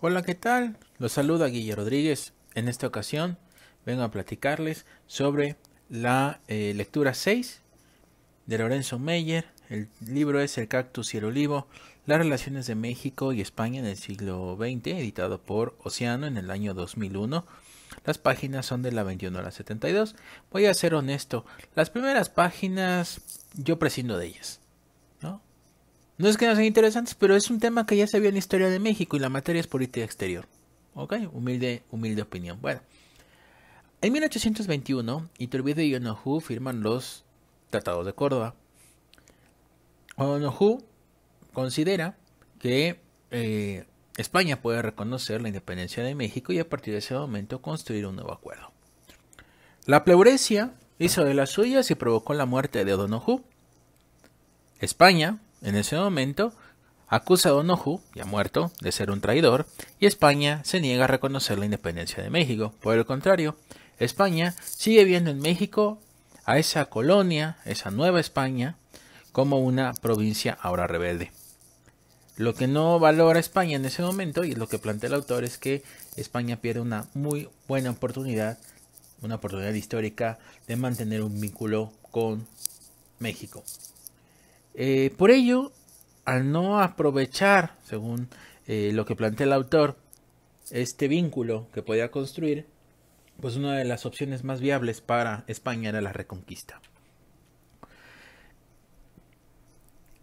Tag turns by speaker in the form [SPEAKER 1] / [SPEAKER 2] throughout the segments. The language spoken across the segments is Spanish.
[SPEAKER 1] Hola, ¿qué tal? Los saluda Guillermo Rodríguez. En esta ocasión vengo a platicarles sobre la eh, lectura 6 de Lorenzo Meyer. El libro es El cactus y el olivo, las relaciones de México y España en el siglo XX, editado por Oceano en el año 2001. Las páginas son de la 21 a la 72. Voy a ser honesto, las primeras páginas yo prescindo de ellas. No es que no sean interesantes, pero es un tema que ya se vio en la historia de México y la materia es política exterior. ¿Ok? Humilde, humilde opinión. Bueno. En 1821, Iturbide y Onohu firman los Tratados de Córdoba. Onohu considera que eh, España puede reconocer la independencia de México y a partir de ese momento construir un nuevo acuerdo. La pleurecia hizo de las suyas y provocó la muerte de Onohu. España en ese momento, acusa a onoju ya muerto, de ser un traidor, y España se niega a reconocer la independencia de México. Por el contrario, España sigue viendo en México a esa colonia, esa nueva España, como una provincia ahora rebelde. Lo que no valora España en ese momento, y lo que plantea el autor, es que España pierde una muy buena oportunidad, una oportunidad histórica de mantener un vínculo con México. Eh, por ello, al no aprovechar, según eh, lo que plantea el autor, este vínculo que podía construir, pues una de las opciones más viables para España era la reconquista.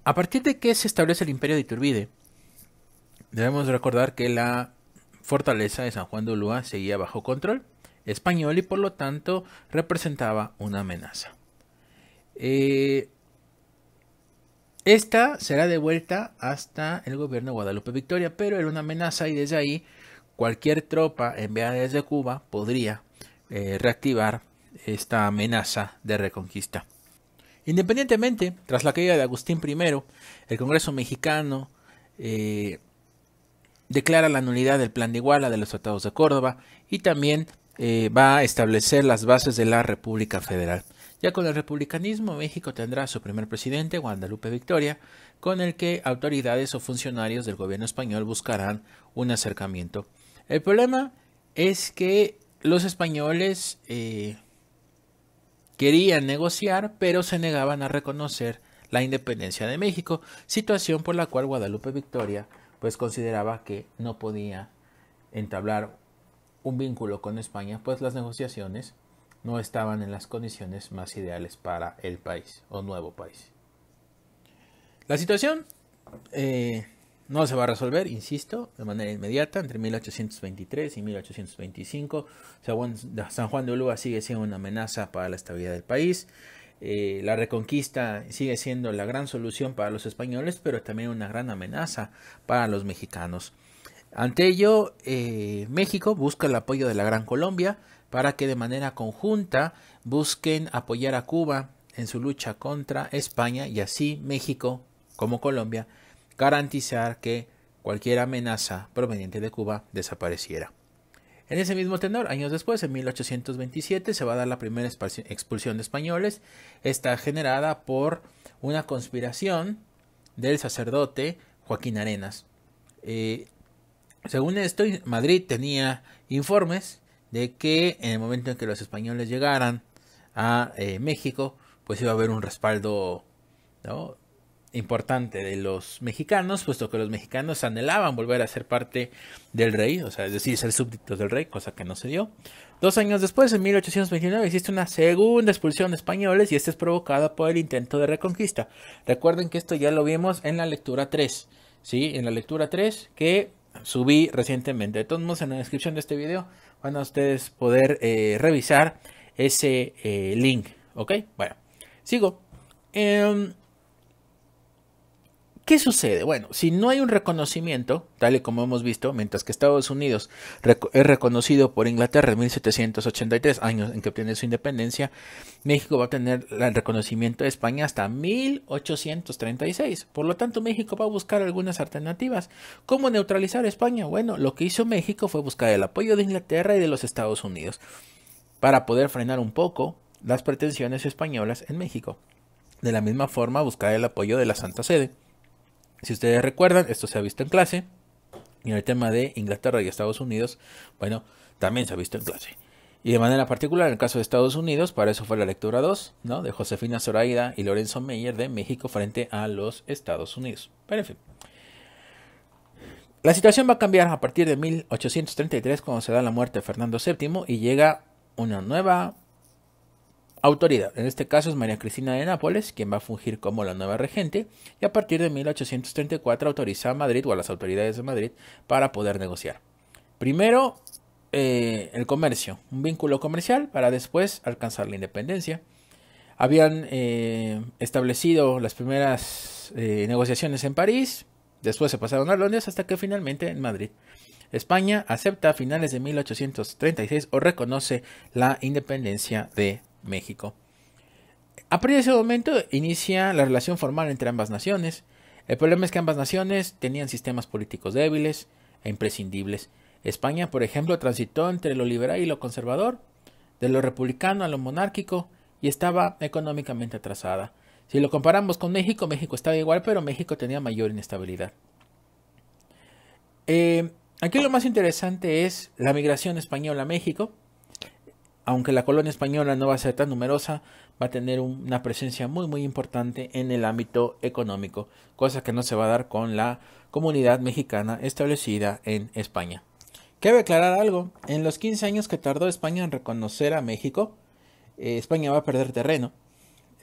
[SPEAKER 1] A partir de que se establece el imperio de Iturbide, debemos recordar que la fortaleza de San Juan de Ulúa seguía bajo control español y por lo tanto representaba una amenaza. Eh, esta será devuelta hasta el gobierno de Guadalupe Victoria, pero era una amenaza y desde ahí cualquier tropa enviada desde Cuba podría eh, reactivar esta amenaza de reconquista. Independientemente, tras la caída de Agustín I, el Congreso mexicano eh, declara la nulidad del Plan de Iguala de los Tratados de Córdoba y también eh, va a establecer las bases de la República Federal. Ya con el republicanismo, México tendrá su primer presidente, Guadalupe Victoria, con el que autoridades o funcionarios del gobierno español buscarán un acercamiento. El problema es que los españoles eh, querían negociar, pero se negaban a reconocer la independencia de México, situación por la cual Guadalupe Victoria pues consideraba que no podía entablar un vínculo con España, pues las negociaciones no estaban en las condiciones más ideales para el país o nuevo país. La situación eh, no se va a resolver, insisto, de manera inmediata. Entre 1823 y 1825, San Juan de Ulúa sigue siendo una amenaza para la estabilidad del país. Eh, la reconquista sigue siendo la gran solución para los españoles, pero también una gran amenaza para los mexicanos. Ante ello, eh, México busca el apoyo de la Gran Colombia, para que de manera conjunta busquen apoyar a Cuba en su lucha contra España y así México, como Colombia, garantizar que cualquier amenaza proveniente de Cuba desapareciera. En ese mismo tenor, años después, en 1827, se va a dar la primera expulsión de españoles. Está generada por una conspiración del sacerdote Joaquín Arenas. Eh, según esto, Madrid tenía informes de que en el momento en que los españoles llegaran a eh, México, pues iba a haber un respaldo importante de los mexicanos, puesto que los mexicanos anhelaban volver a ser parte del rey, o sea, es decir, ser súbditos del rey, cosa que no se dio. Dos años después, en 1829, existe una segunda expulsión de españoles y esta es provocada por el intento de reconquista. Recuerden que esto ya lo vimos en la lectura 3, ¿sí? En la lectura 3 que subí recientemente. De todos modos, en la descripción de este video van a ustedes poder eh, revisar ese eh, link. ¿Ok? Bueno, sigo. Em, ¿Qué sucede? Bueno, si no hay un reconocimiento, tal y como hemos visto, mientras que Estados Unidos es reconocido por Inglaterra en 1783, años en que obtiene su independencia, México va a tener el reconocimiento de España hasta 1836. Por lo tanto, México va a buscar algunas alternativas. ¿Cómo neutralizar España? Bueno, lo que hizo México fue buscar el apoyo de Inglaterra y de los Estados Unidos para poder frenar un poco las pretensiones españolas en México. De la misma forma, buscar el apoyo de la Santa Sede. Si ustedes recuerdan, esto se ha visto en clase. Y en el tema de Inglaterra y Estados Unidos, bueno, también se ha visto en clase. Y de manera particular, en el caso de Estados Unidos, para eso fue la lectura 2, ¿no? De Josefina Zoraida y Lorenzo Meyer de México frente a los Estados Unidos. Pero en fin. La situación va a cambiar a partir de 1833, cuando se da la muerte de Fernando VII y llega una nueva Autoridad, en este caso es María Cristina de Nápoles, quien va a fungir como la nueva regente, y a partir de 1834 autoriza a Madrid o a las autoridades de Madrid para poder negociar. Primero, eh, el comercio, un vínculo comercial para después alcanzar la independencia. Habían eh, establecido las primeras eh, negociaciones en París, después se pasaron a Londres hasta que finalmente en Madrid. España acepta a finales de 1836 o reconoce la independencia de México. A partir de ese momento inicia la relación formal entre ambas naciones. El problema es que ambas naciones tenían sistemas políticos débiles e imprescindibles. España, por ejemplo, transitó entre lo liberal y lo conservador, de lo republicano a lo monárquico, y estaba económicamente atrasada. Si lo comparamos con México, México estaba igual, pero México tenía mayor inestabilidad. Eh, aquí lo más interesante es la migración española a México, aunque la colonia española no va a ser tan numerosa, va a tener una presencia muy muy importante en el ámbito económico, cosa que no se va a dar con la comunidad mexicana establecida en España. Cabe aclarar algo, en los 15 años que tardó España en reconocer a México, eh, España va a perder terreno,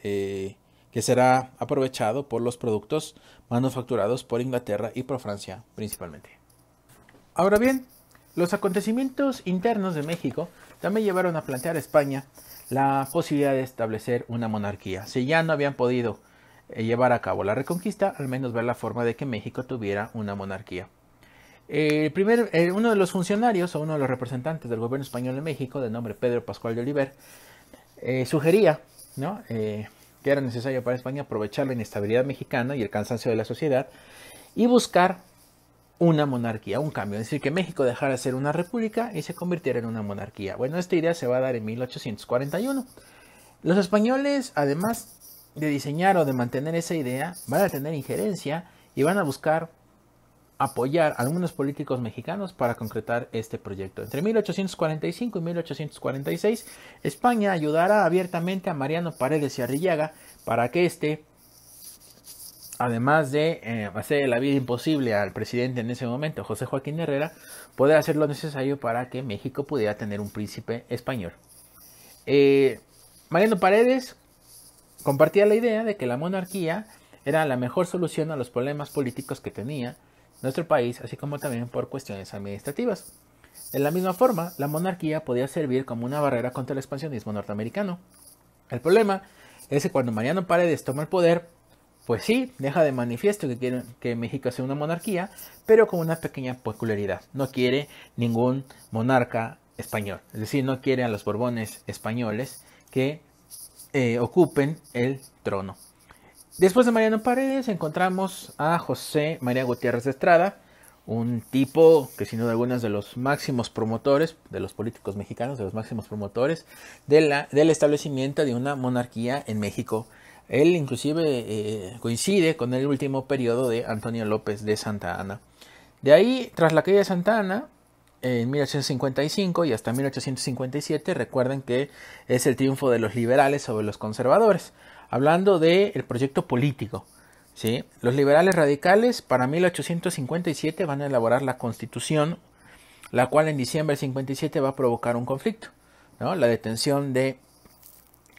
[SPEAKER 1] eh, que será aprovechado por los productos manufacturados por Inglaterra y por Francia principalmente. Ahora bien, los acontecimientos internos de México también llevaron a plantear a España la posibilidad de establecer una monarquía. Si ya no habían podido eh, llevar a cabo la reconquista, al menos ver la forma de que México tuviera una monarquía. El primer, eh, uno de los funcionarios o uno de los representantes del gobierno español en México, de nombre Pedro Pascual de Oliver, eh, sugería que era necesario para España aprovechar la inestabilidad mexicana y el cansancio de la sociedad y buscar una monarquía, un cambio, es decir, que México dejara de ser una república y se convirtiera en una monarquía. Bueno, esta idea se va a dar en 1841. Los españoles, además de diseñar o de mantener esa idea, van a tener injerencia y van a buscar apoyar a algunos políticos mexicanos para concretar este proyecto. Entre 1845 y 1846, España ayudará abiertamente a Mariano Paredes y Arrillaga para que éste además de eh, hacer la vida imposible al presidente en ese momento, José Joaquín Herrera, poder hacer lo necesario para que México pudiera tener un príncipe español. Eh, Mariano Paredes compartía la idea de que la monarquía era la mejor solución a los problemas políticos que tenía nuestro país, así como también por cuestiones administrativas. De la misma forma, la monarquía podía servir como una barrera contra el expansionismo norteamericano. El problema es que cuando Mariano Paredes toma el poder, pues sí, deja de manifiesto que quieren que México sea una monarquía, pero con una pequeña peculiaridad. No quiere ningún monarca español, es decir, no quiere a los Borbones españoles que eh, ocupen el trono. Después de Mariano Paredes encontramos a José María Gutiérrez de Estrada, un tipo que sin duda algunos de los máximos promotores, de los políticos mexicanos, de los máximos promotores de la, del establecimiento de una monarquía en México él inclusive eh, coincide con el último periodo de Antonio López de Santa Ana. De ahí, tras la caída de Santa Ana, en 1855 y hasta 1857, recuerden que es el triunfo de los liberales sobre los conservadores, hablando del proyecto político. ¿sí? Los liberales radicales para 1857 van a elaborar la constitución, la cual en diciembre del 57 va a provocar un conflicto, ¿no? la detención de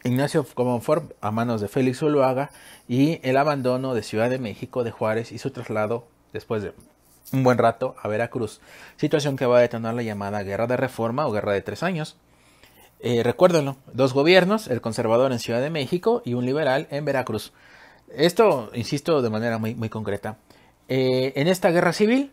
[SPEAKER 1] Ignacio Comonfort a manos de Félix Zuluaga y el abandono de Ciudad de México de Juárez y su traslado después de un buen rato a Veracruz, situación que va a detonar la llamada Guerra de Reforma o Guerra de Tres Años. Eh, recuérdenlo, dos gobiernos, el conservador en Ciudad de México y un liberal en Veracruz. Esto, insisto, de manera muy, muy concreta. Eh, en esta guerra civil,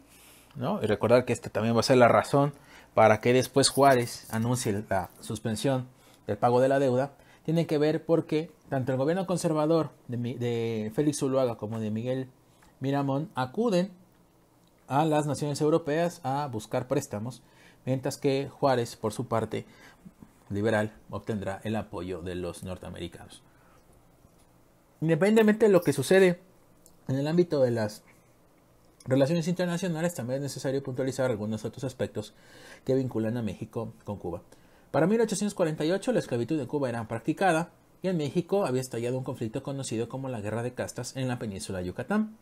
[SPEAKER 1] ¿no? y recordar que esta también va a ser la razón para que después Juárez anuncie la suspensión del pago de la deuda, tiene que ver porque tanto el gobierno conservador de, Félix Zuluaga como de Miguel Miramón acuden a las naciones europeas a buscar préstamos, mientras que Juárez, por su parte, liberal, obtendrá el apoyo de los norteamericanos. Independientemente de lo que sucede en el ámbito de las relaciones internacionales, también es necesario puntualizar algunos otros aspectos que vinculan a México con Cuba. Para 1848 la esclavitud en Cuba era practicada y en México había estallado un conflicto conocido como la Guerra de Castas en la península de Yucatán.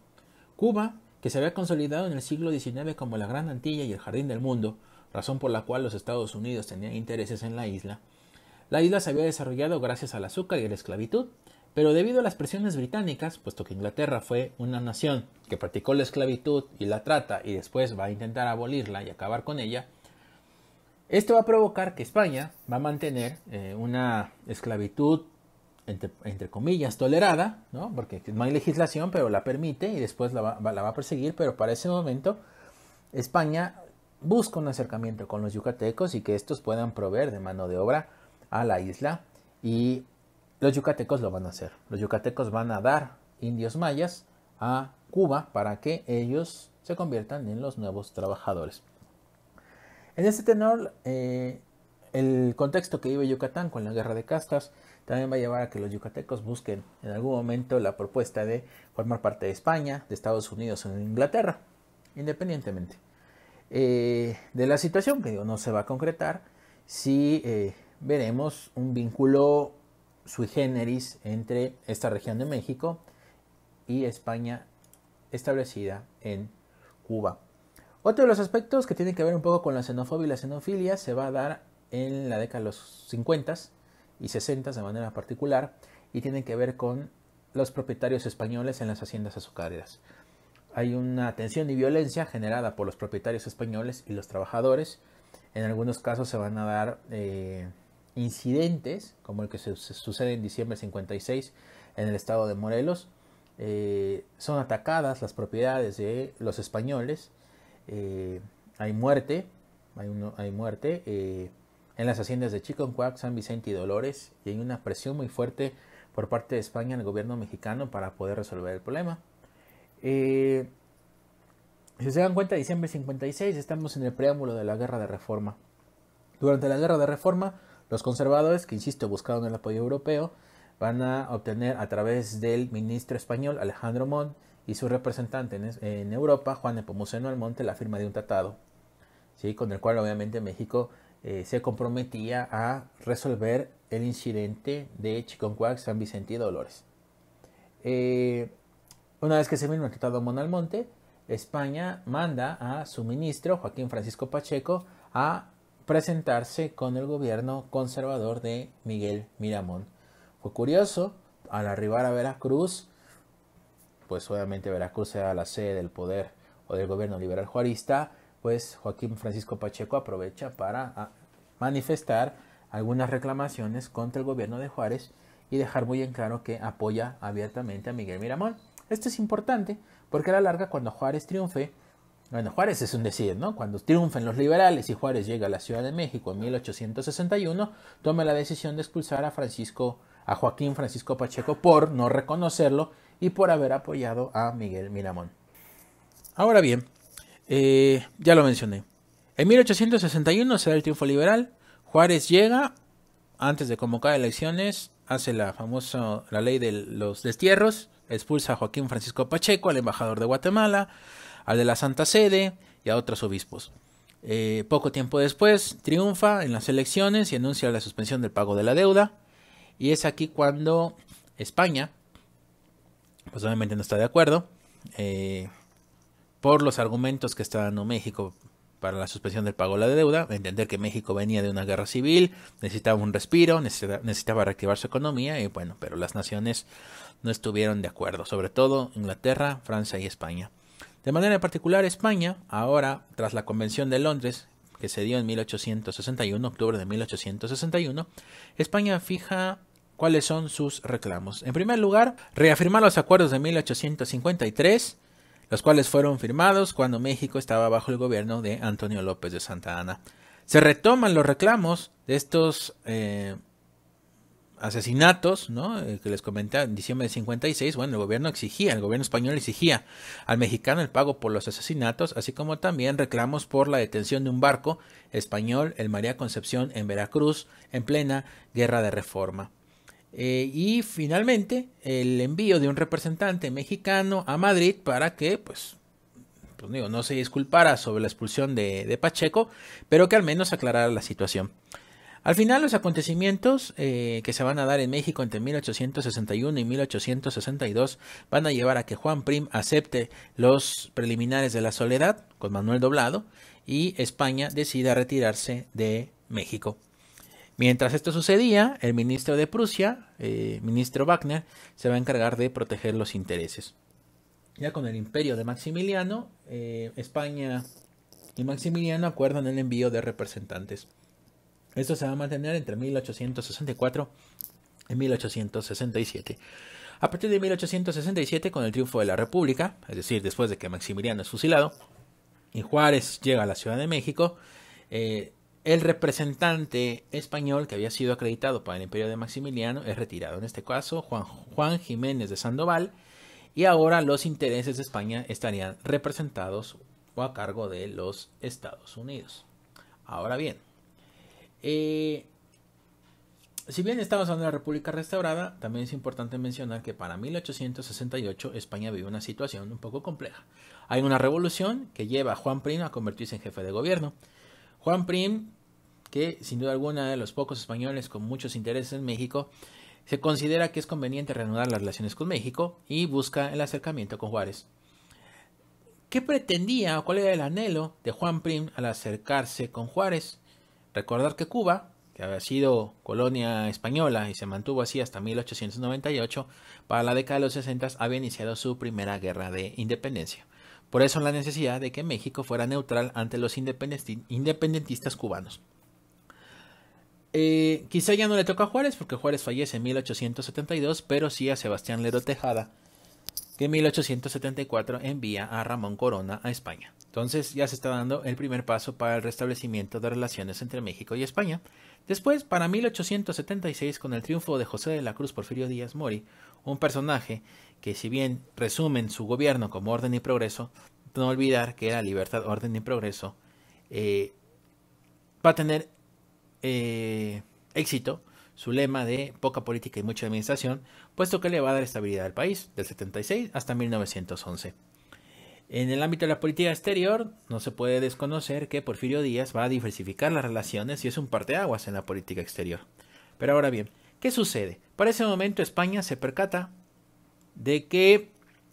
[SPEAKER 1] Cuba, que se había consolidado en el siglo XIX como la Gran Antilla y el Jardín del Mundo, razón por la cual los Estados Unidos tenían intereses en la isla, la isla se había desarrollado gracias al azúcar y a la esclavitud, pero debido a las presiones británicas, puesto que Inglaterra fue una nación que practicó la esclavitud y la trata y después va a intentar abolirla y acabar con ella, esto va a provocar que España va a mantener eh, una esclavitud, entre, comillas, tolerada, ¿no? porque no hay legislación, pero la permite y después la va, la va a perseguir, pero para ese momento España busca un acercamiento con los yucatecos y que estos puedan proveer de mano de obra a la isla y los yucatecos lo van a hacer. Los yucatecos van a dar indios mayas a Cuba para que ellos se conviertan en los nuevos trabajadores. En este tenor, eh, el contexto que vive Yucatán con la guerra de castas también va a llevar a que los yucatecos busquen en algún momento la propuesta de formar parte de España, de Estados Unidos o de Inglaterra, independientemente eh, de la situación, que digo, no se va a concretar, si eh, veremos un vínculo sui generis entre esta región de México y España establecida en Cuba. Otro de los aspectos que tienen que ver un poco con la xenofobia y la xenofilia se va a dar en la década de los 50 y 60 de manera particular y tienen que ver con los propietarios españoles en las haciendas azucareras. Hay una tensión y violencia generada por los propietarios españoles y los trabajadores. En algunos casos se van a dar eh, incidentes, como el que sucede en diciembre 56 en el estado de Morelos. Eh, son atacadas las propiedades de los españoles eh, hay muerte, hay, muerte eh, en las haciendas de Chiconcuac, San Vicente y Dolores, y hay una presión muy fuerte por parte de España en el gobierno mexicano para poder resolver el problema. Eh, si se dan cuenta, diciembre 56 estamos en el preámbulo de la Guerra de Reforma. Durante la Guerra de Reforma, los conservadores, que insisto, buscaron el apoyo europeo, van a obtener a través del ministro español Alejandro Montt y su representante en, Europa, Juan Nepomuceno Almonte, la firma de un tratado, ¿sí? con el cual obviamente México eh, se comprometía a resolver el incidente de Chiconcuac, San Vicente y Dolores. Eh, una vez que se firma el tratado Monalmonte, España manda a su ministro, Joaquín Francisco Pacheco, a presentarse con el gobierno conservador de Miguel Miramón. Fue curioso, al arribar a Veracruz, pues obviamente Veracruz era la sede del poder o del gobierno liberal juarista, pues Joaquín Francisco Pacheco aprovecha para ah, manifestar algunas reclamaciones contra el gobierno de Juárez y dejar muy en claro que apoya abiertamente a Miguel Miramón. Esto es importante porque a la larga cuando Juárez triunfe, bueno, Juárez es un decir, ¿no? Cuando triunfen los liberales y Juárez llega a la Ciudad de México en 1861, toma la decisión de expulsar a Francisco, a Joaquín Francisco Pacheco por no reconocerlo y por haber apoyado a Miguel Miramón. Ahora bien, eh, ya lo mencioné. En 1861 se da el triunfo liberal, Juárez llega, antes de convocar elecciones, hace la famosa la ley de los destierros, expulsa a Joaquín Francisco Pacheco, al embajador de Guatemala, al de la Santa Sede y a otros obispos. Eh, poco tiempo después triunfa en las elecciones y anuncia la suspensión del pago de la deuda. Y es aquí cuando España pues obviamente no está de acuerdo eh, por los argumentos que está dando México para la suspensión del pago de la deuda, entender que México venía de una guerra civil, necesitaba un respiro, necesitaba, necesitaba reactivar su economía y bueno, pero las naciones no estuvieron de acuerdo, sobre todo Inglaterra, Francia y España. De manera particular, España, ahora tras la Convención de Londres, que se dio en 1861, octubre de 1861, España fija cuáles son sus reclamos. En primer lugar, reafirmar los acuerdos de 1853, los cuales fueron firmados cuando México estaba bajo el gobierno de Antonio López de Santa Ana. Se retoman los reclamos de estos eh, asesinatos, eh, que les comenté en diciembre de 56, bueno, el gobierno exigía, el gobierno español exigía al mexicano el pago por los asesinatos, así como también reclamos por la detención de un barco español, el María Concepción, en Veracruz, en plena guerra de reforma. Eh, y finalmente el envío de un representante mexicano a Madrid para que pues, pues digo, no se disculpara sobre la expulsión de, Pacheco, pero que al menos aclarara la situación. Al final los acontecimientos eh, que se van a dar en México entre 1861 y 1862 van a llevar a que Juan Prim acepte los preliminares de la soledad con Manuel Doblado y España decida retirarse de México. Mientras esto sucedía, el ministro de Prusia, eh, ministro Wagner, se va a encargar de proteger los intereses. Ya con el imperio de Maximiliano, eh, España y Maximiliano acuerdan el envío de representantes. Esto se va a mantener entre 1864 y 1867. A partir de 1867, con el triunfo de la República, es decir, después de que Maximiliano es fusilado y Juárez llega a la Ciudad de México, eh, el representante español que había sido acreditado para el imperio de Maximiliano es retirado, en este caso Juan, Juan Jiménez de Sandoval, y ahora los intereses de España estarían representados o a cargo de los Estados Unidos. Ahora bien, eh, si bien estamos hablando de la República restaurada, también es importante mencionar que para 1868 España vive una situación un poco compleja. Hay una revolución que lleva a Juan Prim a convertirse en jefe de gobierno. Juan Prim que sin duda alguna de los pocos españoles con muchos intereses en México, se considera que es conveniente reanudar las relaciones con México y busca el acercamiento con Juárez. ¿Qué pretendía o cuál era el anhelo de Juan Prim al acercarse con Juárez? Recordar que Cuba, que había sido colonia española y se mantuvo así hasta 1898, para la década de los 60 había iniciado su primera guerra de independencia. Por eso la necesidad de que México fuera neutral ante los independentistas cubanos. Eh, quizá ya no le toca a Juárez, porque Juárez fallece en 1872, pero sí a Sebastián Lero Tejada, que en 1874 envía a Ramón Corona a España. Entonces ya se está dando el primer paso para el restablecimiento de relaciones entre México y España. Después, para 1876, con el triunfo de José de la Cruz Porfirio Díaz Mori, un personaje que si bien resumen su gobierno como orden y progreso, no olvidar que era libertad, orden y progreso, eh, va a tener eh, éxito su lema de poca política y mucha administración, puesto que le va a dar estabilidad al país, del 76 hasta 1911. En el ámbito de la política exterior, no se puede desconocer que Porfirio Díaz va a diversificar las relaciones y es un parteaguas en la política exterior. Pero ahora bien, ¿qué sucede? Para ese momento España se percata de que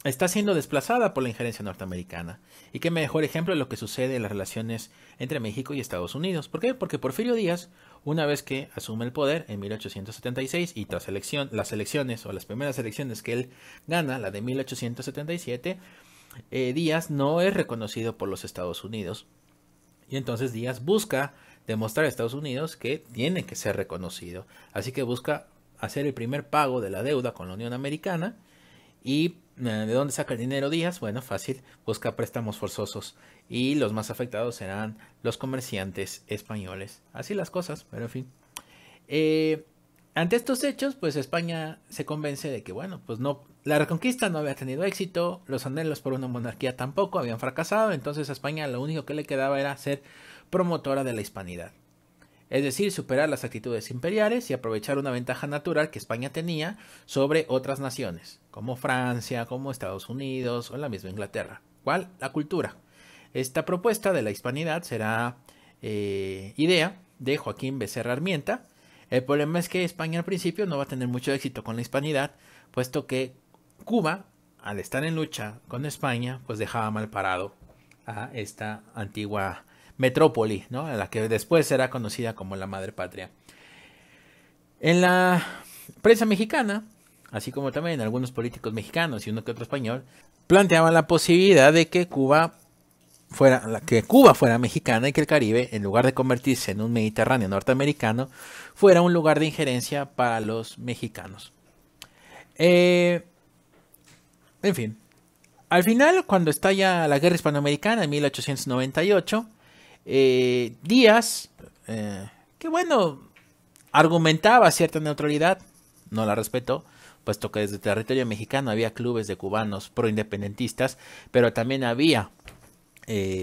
[SPEAKER 1] está siendo desplazada por la injerencia norteamericana. Y qué mejor ejemplo de lo que sucede en las relaciones entre México y Estados Unidos. ¿Por qué? Porque Porfirio Díaz, una vez que asume el poder en 1876 y tras las elecciones o las primeras elecciones que él gana, la de 1877, eh, Díaz no es reconocido por los Estados Unidos. Y entonces Díaz busca demostrar a Estados Unidos que tiene que ser reconocido. Así que busca hacer el primer pago de la deuda con la Unión Americana ¿Y eh, de dónde saca el dinero Díaz? Bueno, fácil, busca préstamos forzosos y los más afectados serán los comerciantes españoles. Así las cosas, pero en fin. Eh, ante estos hechos, pues España se convence de que, bueno, pues no, la reconquista no había tenido éxito, los anhelos por una monarquía tampoco habían fracasado, entonces a España lo único que le quedaba era ser promotora de la hispanidad es decir, superar las actitudes imperiales y aprovechar una ventaja natural que España tenía sobre otras naciones, como Francia, como Estados Unidos o la misma Inglaterra. ¿Cuál? La cultura. Esta propuesta de la hispanidad será eh, idea de Joaquín Becerra Armienta. El problema es que España al principio no va a tener mucho éxito con la hispanidad, puesto que Cuba, al estar en lucha con España, pues dejaba mal parado a esta antigua metrópoli, ¿no? la que después será conocida como la madre patria. En la prensa mexicana, así como también algunos políticos mexicanos y uno que otro español, planteaban la posibilidad de que Cuba fuera, que Cuba fuera mexicana y que el Caribe, en lugar de convertirse en un Mediterráneo norteamericano, fuera un lugar de injerencia para los mexicanos. Eh, en fin, al final, cuando estalla la guerra hispanoamericana en 1898, eh, Díaz, eh, que bueno, argumentaba cierta neutralidad, no la respeto puesto que desde el territorio mexicano había clubes de cubanos proindependentistas, pero también había... Eh,